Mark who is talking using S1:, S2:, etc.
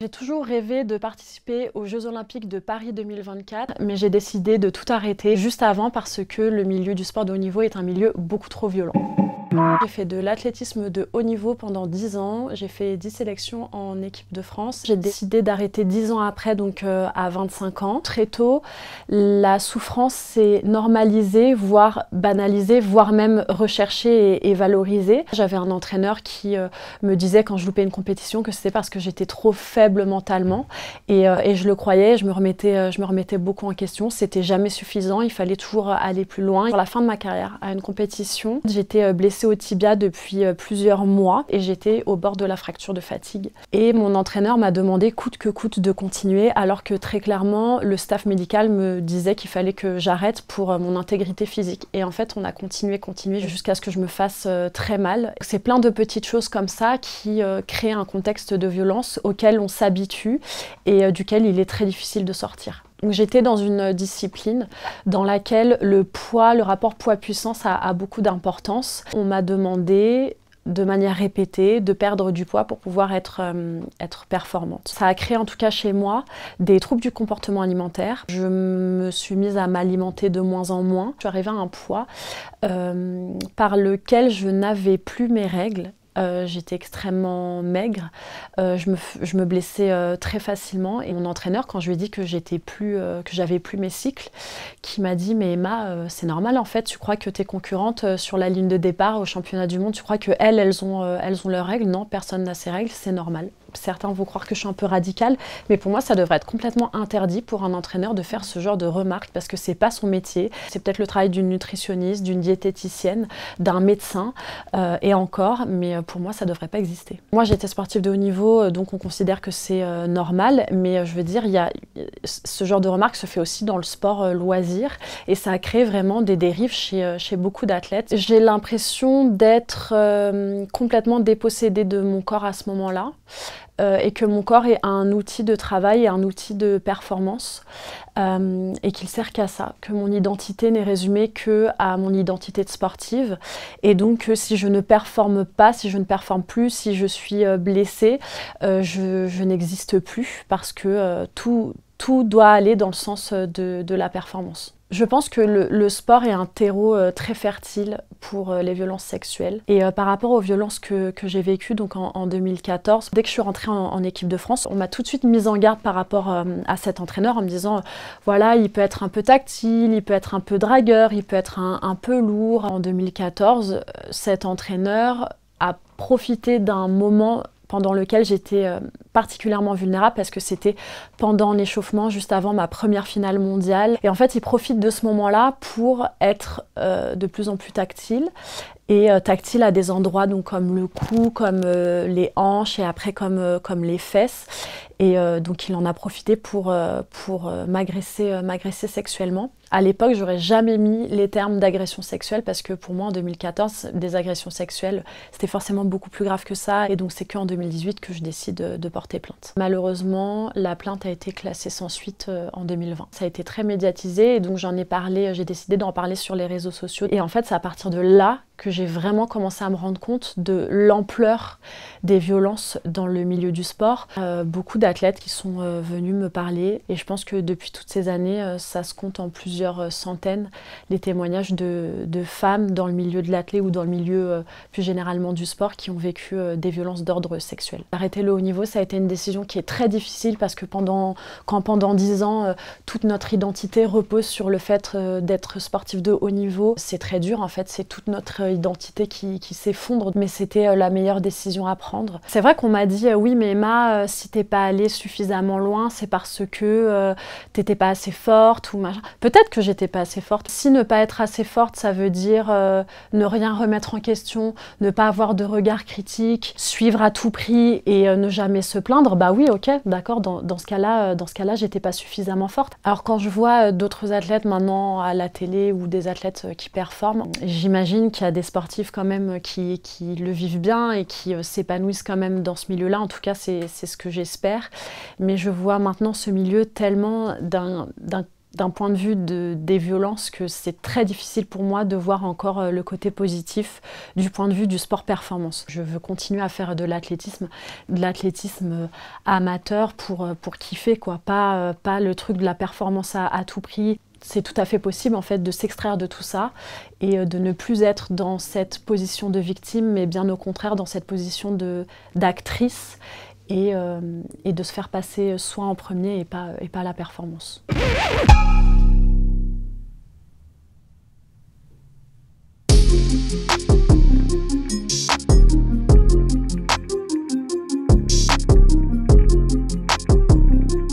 S1: J'ai toujours rêvé de participer aux Jeux Olympiques de Paris 2024, mais j'ai décidé de tout arrêter juste avant parce que le milieu du sport de haut niveau est un milieu beaucoup trop violent. J'ai fait de l'athlétisme de haut niveau pendant 10 ans. J'ai fait 10 sélections en équipe de France. J'ai décidé d'arrêter 10 ans après, donc euh, à 25 ans. Très tôt, la souffrance s'est normalisée, voire banalisée, voire même recherchée et, valorisée. J'avais un entraîneur qui euh, me disait quand je loupais une compétition que c'était parce que j'étais trop faible mentalement. Et, euh, et, je le croyais, je me remettais, je me remettais beaucoup en question. C'était jamais suffisant, il fallait toujours aller plus loin. À la fin de ma carrière, à une compétition, j'étais blessée au tibia depuis euh, plusieurs mois et j'étais au bord de la fracture de fatigue. Et mon entraîneur m'a demandé coûte que coûte de continuer alors que très clairement le staff médical me disait qu'il fallait que j'arrête pour euh, mon intégrité physique. Et en fait on a continué, continué jusqu'à ce que je me fasse euh, très mal. C'est plein de petites choses comme ça qui créent un contexte de violence auquel on s'habitue et duquel il est très difficile de sortir. J'étais dans une discipline dans laquelle le poids, le rapport poids-puissance a, beaucoup d'importance. On m'a demandé de manière répétée, de perdre du poids pour pouvoir être, euh, être performante. Ça a créé en tout cas chez moi des troubles du comportement alimentaire. Je me suis mise à m'alimenter de moins en moins. Je suis arrivée à un poids euh, par lequel je n'avais plus mes règles euh, j'étais extrêmement maigre, euh, je, me, blessais euh, très facilement et mon entraîneur quand je lui ai dit que que j'avais plus mes cycles, qui m'a dit mais Emma c'est normal en fait, tu crois que tes concurrentes sur la ligne de départ au championnat du monde, tu crois que elles ont elles ont leurs règles, non personne n'a ses règles, c'est normal certains vont croire que je suis un peu radicale, mais pour moi, ça devrait être complètement interdit pour un entraîneur de faire ce genre de remarques parce que c'est pas son métier. C'est peut-être le travail d'une nutritionniste, d'une diététicienne, d'un médecin euh, et encore, mais euh, pour moi, ça devrait pas exister. Moi, j'étais sportive de haut niveau, euh, donc on considère que c'est normal, mais je veux dire, il y ce genre de remarques se fait aussi dans le sport loisir et ça a créé vraiment des dérives chez, chez beaucoup d'athlètes. J'ai l'impression d'être complètement dépossédée de mon corps à ce moment-là. Euh, et que mon corps est un outil de travail et un outil de performance euh, et qu'il sert qu'à ça, que mon identité n'est résumée que à mon identité de sportive et donc euh, si je ne performe pas, si je ne performe plus, si je suis blessée, je, n'existe plus parce que tout, doit aller dans le sens de la performance. Je pense que le, sport est un terreau euh, très fertile pour euh, les violences sexuelles. Et euh, par rapport aux violences que, j'ai vécues donc en, 2014, dès que je suis rentrée en, équipe de France, on m'a tout de suite mise en garde par rapport à cet entraîneur en me disant voilà, il peut être un peu tactile, il peut être un peu dragueur, il peut être un, un peu lourd. En 2014, cet entraîneur a profité d'un moment pendant lequel j'étais euh, particulièrement vulnérable parce que c'était pendant l'échauffement, juste avant ma première finale mondiale. Et en fait, il profite de ce moment-là pour être euh, de plus en plus tactile et euh, tactile à des endroits donc comme le cou, comme les hanches et après comme, comme les fesses. Et euh, donc il en a profité pour, euh, pour euh, m'agresser sexuellement. À l'époque, j'aurais jamais mis les termes d'agression sexuelle parce que pour moi, en 2014, des agressions sexuelles, c'était forcément beaucoup plus grave que ça. Et donc c'est qu'en 2018 que je décide de, porter plainte. Malheureusement, la plainte a été classée sans suite en 2020. Ça a été très médiatisé et donc j'en ai parlé, j'ai décidé d'en parler sur les réseaux sociaux. Et en fait, c'est à partir de là que j'ai vraiment commencé à me rendre compte de l'ampleur des violences dans le milieu du sport. beaucoup qui sont euh, venus me parler et je pense que depuis toutes ces années, euh, ça se compte en plusieurs euh, centaines, les témoignages de, femmes dans le milieu de l'athlète ou dans le milieu plus généralement du sport qui ont vécu des violences d'ordre sexuel. Arrêter le haut niveau, ça a été une décision qui est très difficile parce que pendant, quand pendant dix ans, toute notre identité repose sur le fait d'être sportif de haut niveau, c'est très dur en fait, c'est toute notre identité qui, qui s'effondre, mais c'était la meilleure décision à prendre. C'est vrai qu'on m'a dit, oui mais Emma, si t'es pas allée, suffisamment loin, c'est parce que tu euh, t'étais pas assez forte ou Peut-être que j'étais pas assez forte. Si ne pas être assez forte, ça veut dire euh, ne rien remettre en question, ne pas avoir de regard critique, suivre à tout prix et euh, ne jamais se plaindre, bah oui, ok, d'accord, dans, ce cas-là, dans ce cas-là, j'étais pas suffisamment forte. Alors quand je vois d'autres athlètes maintenant à la télé ou des athlètes qui performent, j'imagine qu'il y a des sportifs quand même qui, qui le vivent bien et qui s'épanouissent quand même dans ce milieu-là. En tout cas, c'est ce que j'espère mais je vois maintenant ce milieu tellement d'un point de vue des violences que c'est très difficile pour moi de voir encore euh, le côté positif du point de vue du sport performance. Je veux continuer à faire de l'athlétisme, de l'athlétisme euh, amateur pour, euh, pour kiffer, quoi. Pas, pas le truc de la performance à, tout prix. C'est tout à fait possible en fait de s'extraire de tout ça et de ne plus être dans cette position de victime, mais bien au contraire dans cette position d'actrice euh, et, de se faire passer soit en premier et pas, et pas la performance.